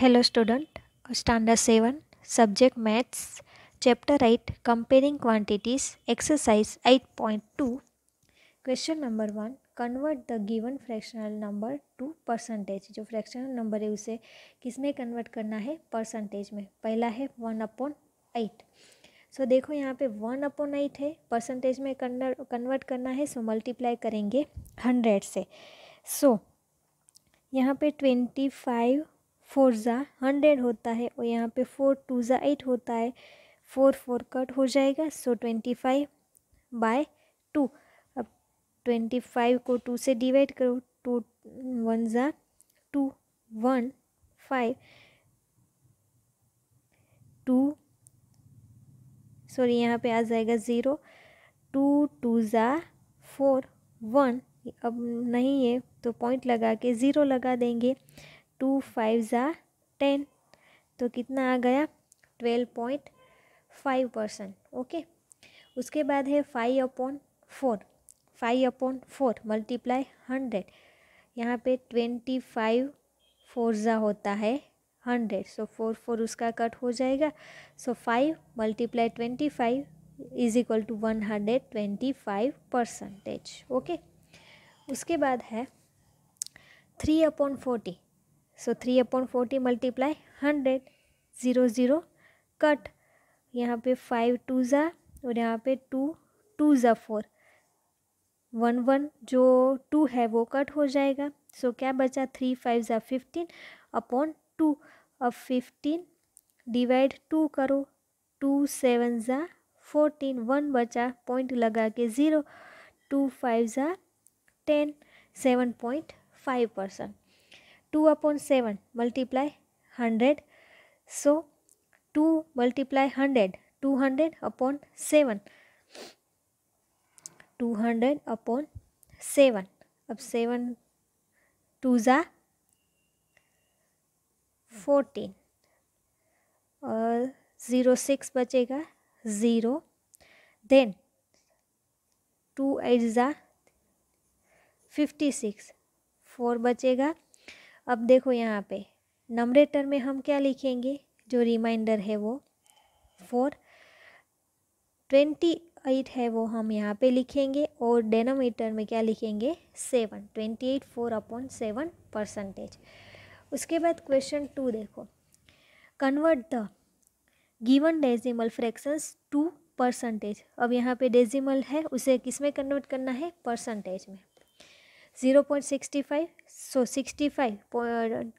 Hello student standard seven subject maths chapter eight comparing quantities exercise eight point two question number one convert the given fractional number to percentage जो fractional number है उसे किस में convert करना है percentage में पहला है वन अपॉन एट सो देखो यहाँ पे वन अपॉन एट है परसेंटेज में कन्वर्ट करना है सो मल्टीप्लाई करेंगे हंड्रेड से सो so, यहाँ पे ट्वेंटी फाइव फोर ज़ा हंड्रेड होता है और यहाँ पे फोर टू ज़ा एट होता है फोर फोर कट हो जाएगा so twenty five by two अब ट्वेंटी फाइव को टू से डिवाइड करो टू वन ज़ा two one five two sorry यहाँ पे आ जाएगा ज़ीरो टू टू ज़ा फोर वन अब नहीं है तो पॉइंट लगा के ज़ीरो लगा देंगे टू फाइव ज़ा टेन तो कितना आ गया twelve point five percent okay उसके बाद है five upon four five upon four multiply hundred यहाँ पे ट्वेंटी फाइव फोर ज़ा होता है हंड्रेड सो फोर फोर उसका कट हो जाएगा so five multiply twenty five is equal to one hundred twenty five percentage okay उसके बाद है three upon forty so three upon forty multiply hundred zero zero cut यहाँ पे five two ज़ा और यहाँ पे टू टू ज़ा फोर वन वन जो टू है वो कट हो जाएगा सो so, क्या बचा थ्री फाइव ज़ा फिफ्टीन अपॉन टू अब फिफ्टीन डिवाइड टू करो टू सेवन ज़ा फोर्टीन वन बचा पॉइंट लगा के ज़ीरो टू फाइव ज़ा ten seven point five percent two upon seven multiply hundred so two multiply hundred two hundred upon seven two hundred upon seven अब seven two ज़ा fourteen और zero six बचेगा zero then two eight ज़ा fifty six four बचेगा अब देखो यहाँ पे नमरेटर में हम क्या लिखेंगे जो रिमाइंडर है वो फोर ट्वेंटी एट है वो हम यहाँ पे लिखेंगे और डेनोमीटर में क्या लिखेंगे seven twenty eight four upon seven percentage उसके बाद क्वेश्चन टू देखो convert the given decimal fractions to percentage अब यहाँ पे डेजिमल है उसे किस में कन्वर्ट करना है परसेंटेज में zero point sixty five so sixty five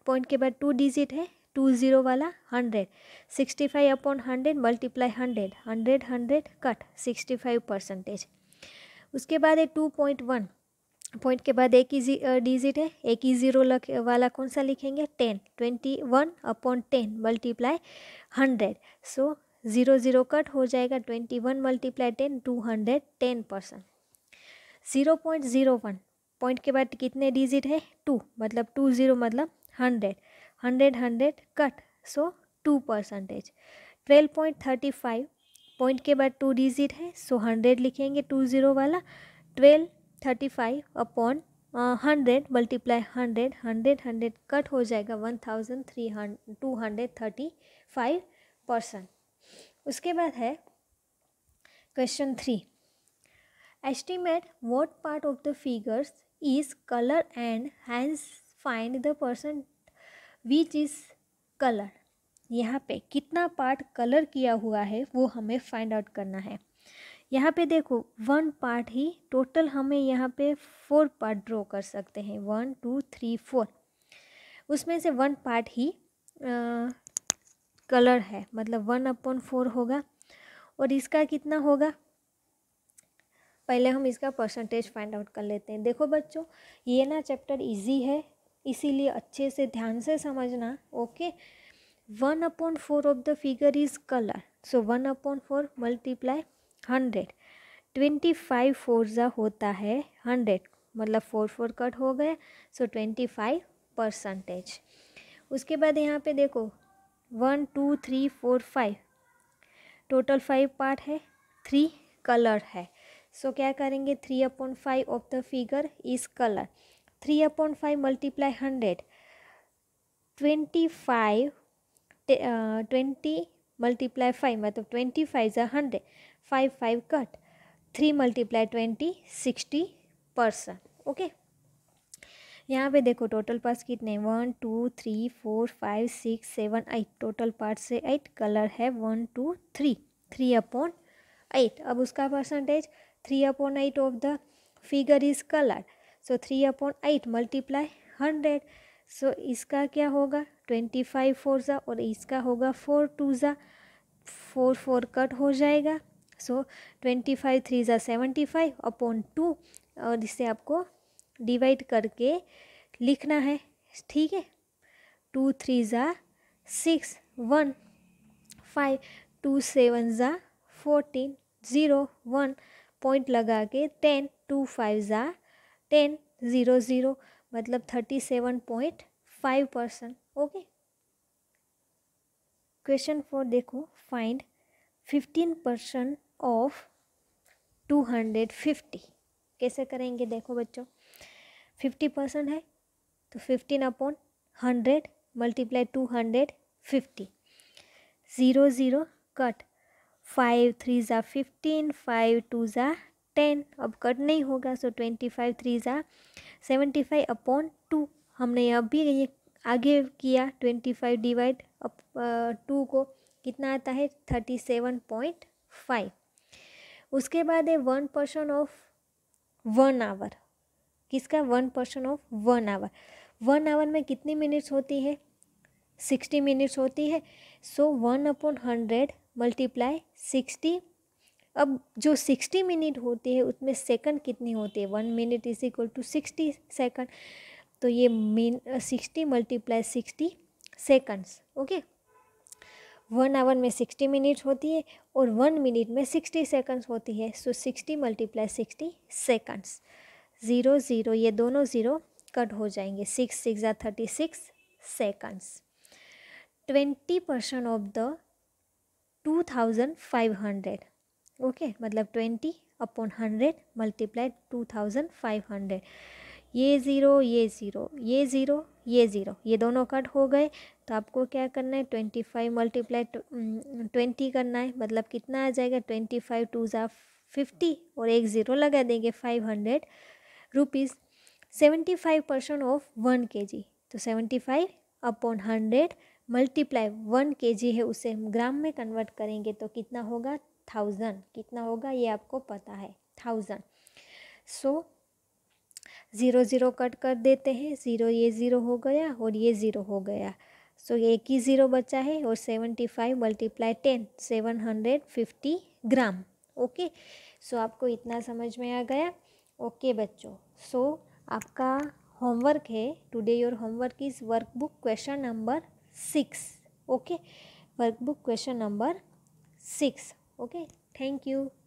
point के बाद टू डिजिट है टू ज़ीरो वाला hundred sixty five upon hundred multiply hundred hundred hundred cut sixty five percentage उसके बाद है टू पॉइंट वन पॉइंट के बाद एक ही डिजिट है एक ही ज़ीरो वाला कौन सा लिखेंगे ten twenty one upon ten multiply hundred so zero zero cut हो जाएगा twenty one multiply ten two hundred ten percent zero point zero one point के बाद कितने डिजिट है टू मतलब टू ज़ीरो मतलब hundred hundred hundred cut so two percentage twelve point thirty five point के बाद टू डिजिट है so hundred लिखेंगे टू ज़ीरो वाला twelve thirty five upon hundred multiply hundred hundred hundred cut हो जाएगा one thousand three hundred two hundred thirty five percent उसके बाद है question three Estimate what part of the figures is color and hence find the percent which is color. यहाँ पे कितना part colour किया हुआ है वो हमें फाइंड आउट करना है यहाँ पे देखो वन पार्ट ही टोटल हमें यहाँ पे फोर पार्ट ड्रॉ कर सकते हैं वन टू थ्री फोर उसमें से वन पार्ट ही आ, कलर है मतलब वन अपॉन फोर होगा और इसका कितना होगा पहले हम इसका परसेंटेज फाइंड आउट कर लेते हैं देखो बच्चों ये ना चैप्टर इजी है इसीलिए अच्छे से ध्यान से समझना okay one upon four of the figure is colour so one upon four multiply hundred twenty five four जो होता है हंड्रेड मतलब फोर फोर कट हो गए सो ट्वेंटी फाइव परसेंटेज उसके बाद यहाँ पे देखो one two three four five total five part है थ्री कलर है सो so, क्या करेंगे three upon five of the figure is colour three upon five multiply hundred twenty five twenty multiply five मतलब ट्वेंटी फाइव ज hundred five five cut three multiply twenty sixty percent okay यहाँ पे देखो total parts कितने one two three four five six seven eight total parts से eight colour है one two three three upon eight अब उसका percentage three upon 8 of the figure is colored so three upon 8 multiply hundred so इसका क्या होगा twenty five four ज़ा और इसका होगा फोर टू ज़ा फोर फोर कट हो जाएगा सो ट्वेंटी फाइव थ्री ज़ा सेवेंटी फाइव अपॉन टू और इसे आपको डिवाइड करके लिखना है ठीक है टू थ्री ज़ा six one five two seven ज़ा फोर्टीन ज़ीरो वन पॉइंट लगा के टेन टू फाइव ज़ा टेन ज़ीरो ज़ीरो मतलब thirty seven point five percent okay question four देखो find fifteen percent of two hundred fifty कैसे करेंगे देखो बच्चों फिफ्टी परसेंट है तो fifteen upon hundred multiply two hundred fifty zero zero cut five three ज़ा fifteen five two ज़ा ten अब कट नहीं होगा सो ट्वेंटी फाइव थ्री ज़ा सेवेंटी फाइव अपॉन टू हमने अभी ये आगे किया twenty five divide up two को कितना आता है थर्टी सेवन पॉइंट फाइव उसके बाद है one percent of one hour किसका one percent of one hour one hour में कितनी मिनट्स होती है सिक्सटी मिनट्स होती है so one upon hundred multiply sixty अब जो सिक्सटी मिनट होती है उसमें सेकंड कितनी होती है one minute is equal to sixty second तो ये min sixty multiply sixty seconds okay one hour में सिक्सटी मिनट होती है और वन मिनट में सिक्सटी सेकंड्स होती है so sixty multiply sixty seconds zero zero ये दोनों ज़ीरो कट हो जाएंगे सिक्स सिक्स या thirty six seconds twenty percent of the two thousand five hundred okay मतलब twenty upon hundred multiply two thousand five hundred ये zero ये zero ये zero ये ज़ीरो ये दोनों कट हो गए तो आपको क्या करना है ट्वेंटी फाइव मल्टीप्लाई ट्वेंटी करना है मतलब कितना आ जाएगा ट्वेंटी फाइव टू ज़ा फिफ्टी और एक ज़ीरो लगा देंगे five hundred rupees seventy five percent of one K G तो seventy five upon hundred multiply one K G है उसे हम ग्राम में कन्वर्ट करेंगे तो कितना होगा थाउजेंड कितना होगा ये आपको पता है thousand so zero zero cut कर देते हैं ज़ीरो ये ज़ीरो हो गया और ये ज़ीरो हो गया सो so, एक ही ज़ीरो बचा है और seventy five multiply ten seven hundred fifty gram okay so so, आपको इतना समझ में आ गया ओके okay, बच्चों सो so, आपका होमवर्क है today your homework is workbook question number 6 okay workbook question number 6 okay thank you